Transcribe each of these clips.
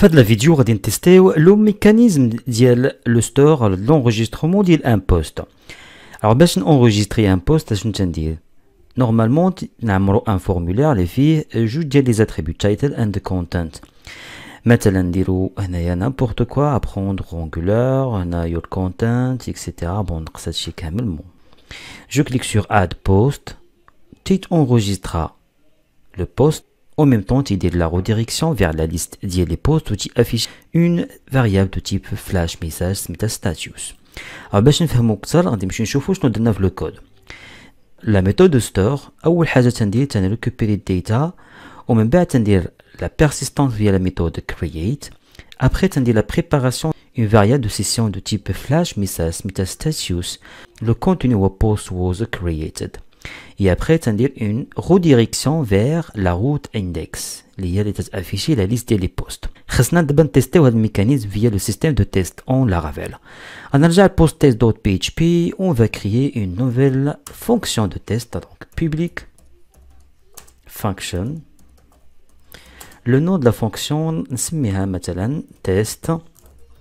Faites la vidéo, on va tester le mécanisme. de le store, l'enregistrement d'un poste. Alors, ben, on enregistre un post. Attention, dit dire Normalement, n'aimera un formulaire. Les filles, juste les attributs title and content. Mais len n'importe quoi à prendre rondeur, le content, etc. Bon, ça c'est Je clique sur Add post. Titre enregistrera le poste. En même temps, il de la redirection vers la liste des posts où affiche une variable de type flash message smita status. Alors, باش نفهمو اكثر غادي نمشيو نشوفو شنو درنا في لو كود. لا ميثود ستور de récupérer تندير تنريكوبيري الداتا a même تندير la persistance via la méthode create. Après تندير la préparation une variable de session de type flash message Metastatius Le contenu of post was created. Et après, c'est-à-dire une redirection vers la route index, qui est affiché la liste des postes. Nous allons tester ce mécanisme via le système de test en Laravel. le post-test.php, on va créer une nouvelle fonction de test donc public function. Le nom de la fonction c'est مثلا test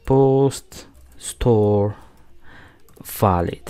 post store valid.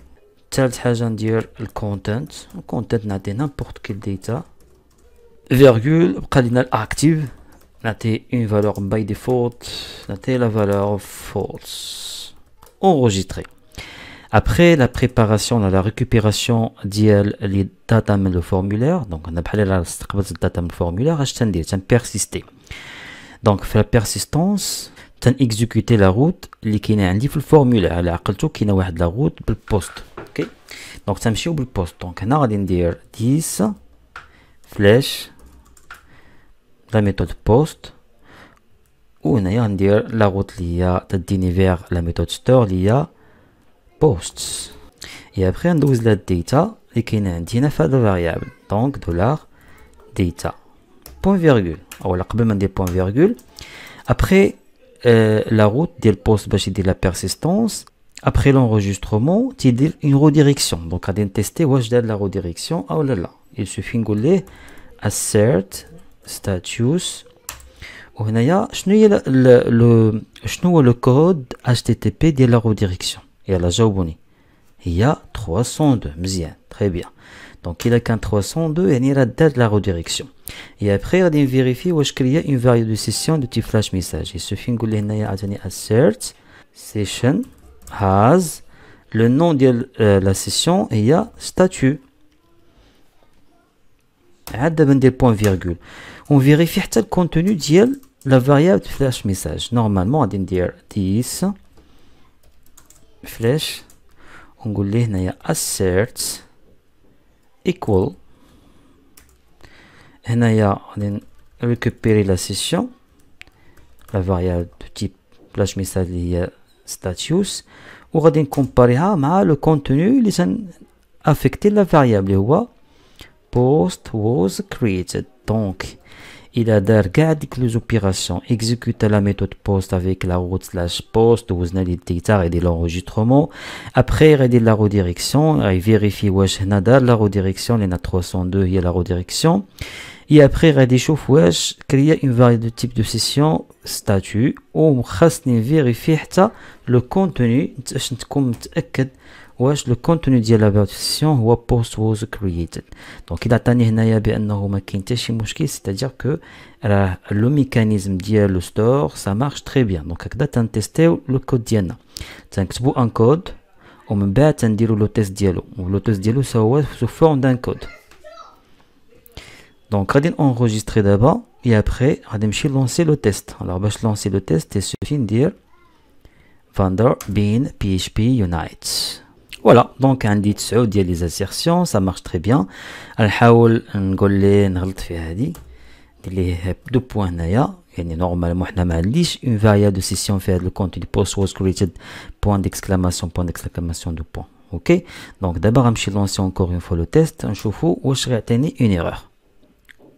tel chose je viens le content content n'a été n'importe quel data virgule cardinal active n'a été une valeur by default n'a été la valeur false enregistré après la préparation la récupération d'iel les data dans le formulaire donc on a appelait la strate data dans le formulaire attendait attend persister. donc faire la persistance ten exécuter la route lier une différente le formulaire à quelqu'un qui de la route le post donc ça me suit au bout de poste donc un 10 flèche la méthode post ou un ardindir la route li de la méthode store à posts et après on doit la data et qu'il y a un de variable donc dollar data point virgule alors la mettre des points virgule après euh, la route dès post poste de la persistance après l'enregistrement, tu a une redirection. Donc, à tester, où je la redirection. Ah, oh là là. Il suffit de dire assert status. Oh, Ou il y a le code HTTP de la redirection. Et là, la Il y a 302. Très bien. Donc, il n'y a qu'un 302 et il y a la de la redirection. Et après, il y a une vérifier où je crée une variable de session de type flash message. Il suffit de dire assert session has le nom de la euh, session il y a statut des points virgule on vérifie le contenu de la variable flash message normalement on va dire 10 flash on va dire assert equal on va récupérer la session la variable de type flash message est status ou à des comparaisons le contenu il a affecté la variable post was created donc il a d'ailleurs que les opérations exécuté la méthode post avec la route slash post ou vous dit d'état et de l'enregistrement après il a rédigé la redirection il a vérifié la redirection l'énat 302 il a la redirection et après, غادي نشوف crée une variété de type de session statut où on vérifier le contenu le contenu de la هو post was created دونك اذا عطاني هنايا بانه ما كاين حتى c'est-à-dire que le mécanisme ميكانيزم ديال لو ستور سا مارش تري بيان دونك هكذا le لو كود ديالنا تنكتبو ان كود code بعد تنديرو لو le le test تيست ديالو سو فورم donc, on va enregistrer d'abord et après, on va lancer le test. Alors, on va lancer le test et ce finir. dire Vendor Bean PHP Unite. Voilà, donc un dit ce, on les assertions, ça marche très bien. Al-Haoul, N'Golé, N'Ralt Fehadi, il est de points Naya. Normalement, on a faire une variable de session faire le compte du post was created point d'exclamation point d'exclamation deux point. Ok, donc d'abord, je vais lancer encore une fois le test. Un chauffe ou a atteint une erreur.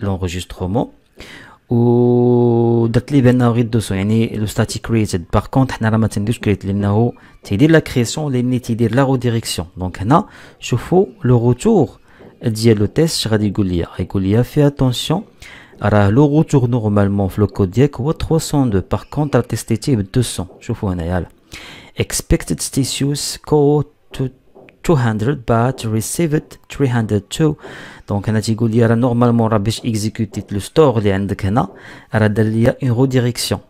L'enregistrement ou d'être libéré de son le statique et par contre, n'a la matinée que les la création les n'est de la redirection donc n'a chauffeur le retour d'y le test radicule et fait attention à la le retour normalement flocodique ou à 302 par contre à type 200 je fais y a expected status code 200 but receive it 302 donc un normalement le store qu'on à il y a une redirection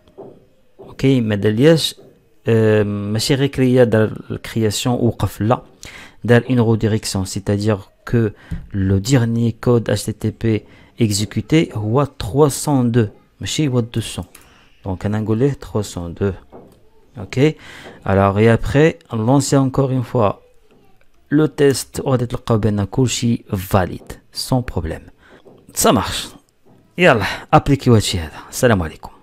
ok mais va dire que la création ou la là' une redirection c'est à dire que le dernier code http exécuté c'est 302 pas 200 donc un angle 302 ok alors et après on lance encore une fois le test aurait été valide, sans problème. Ça marche. Yallah, appliquez-vous Salam alaikum.